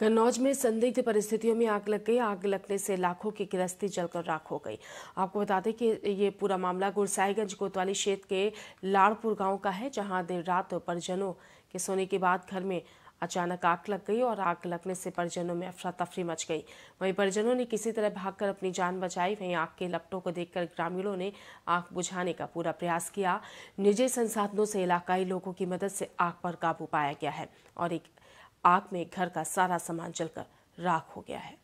कन्नौज में संदिग्ध परिस्थितियों में आग लग गई आग लगने से लाखों की गृहस्थी जलकर राख हो गई आपको बता दें कि ये पूरा मामला गुरसाईगंज कोतवाली क्षेत्र के लाड़पुर गांव का है जहां देर रात परिजनों के सोने के बाद घर में अचानक आग लग गई और आग लगने से परिजनों में अफरा तफरी मच गई वहीं परिजनों ने किसी तरह भागकर अपनी जान बचाई वहीं आग के लपटों को देखकर ग्रामीणों ने आग बुझाने का पूरा प्रयास किया निजी संसाधनों से इलाकाई लोगों की मदद से आग पर काबू पाया गया है और एक आग में घर का सारा सामान जलकर राख हो गया है